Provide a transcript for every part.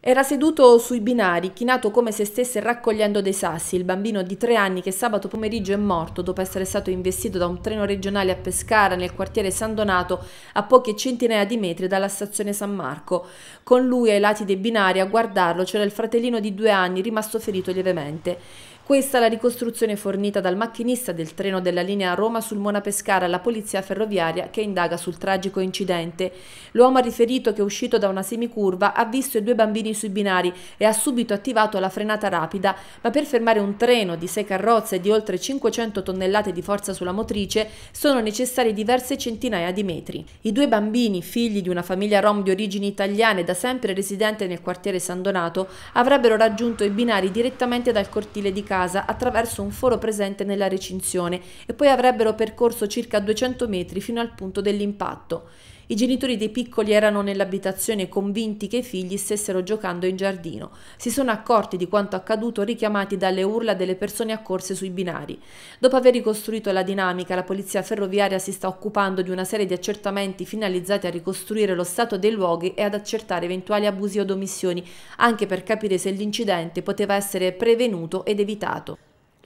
Era seduto sui binari, chinato come se stesse raccogliendo dei sassi, il bambino di tre anni che sabato pomeriggio è morto dopo essere stato investito da un treno regionale a Pescara nel quartiere San Donato a poche centinaia di metri dalla stazione San Marco. Con lui ai lati dei binari a guardarlo c'era il fratellino di due anni rimasto ferito lievemente. Questa è la ricostruzione fornita dal macchinista del treno della linea Roma sul Mona Pescara alla polizia ferroviaria che indaga sul tragico incidente. L'uomo ha riferito che uscito da una semicurva ha visto i due bambini sui binari e ha subito attivato la frenata rapida, ma per fermare un treno di sei carrozze e di oltre 500 tonnellate di forza sulla motrice sono necessarie diverse centinaia di metri. I due bambini, figli di una famiglia rom di origini italiane da sempre residente nel quartiere San Donato, avrebbero raggiunto i binari direttamente dal cortile di casa casa attraverso un foro presente nella recinzione e poi avrebbero percorso circa 200 metri fino al punto dell'impatto. I genitori dei piccoli erano nell'abitazione convinti che i figli stessero giocando in giardino. Si sono accorti di quanto accaduto richiamati dalle urla delle persone accorse sui binari. Dopo aver ricostruito la dinamica, la polizia ferroviaria si sta occupando di una serie di accertamenti finalizzati a ricostruire lo stato dei luoghi e ad accertare eventuali abusi o domissioni, anche per capire se l'incidente poteva essere prevenuto ed evitato.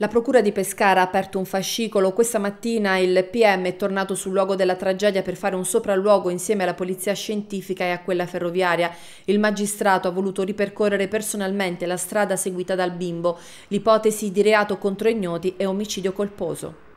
La Procura di Pescara ha aperto un fascicolo. Questa mattina il PM è tornato sul luogo della tragedia per fare un sopralluogo insieme alla polizia scientifica e a quella ferroviaria. Il magistrato ha voluto ripercorrere personalmente la strada seguita dal bimbo, l'ipotesi di reato contro ignoti è omicidio colposo.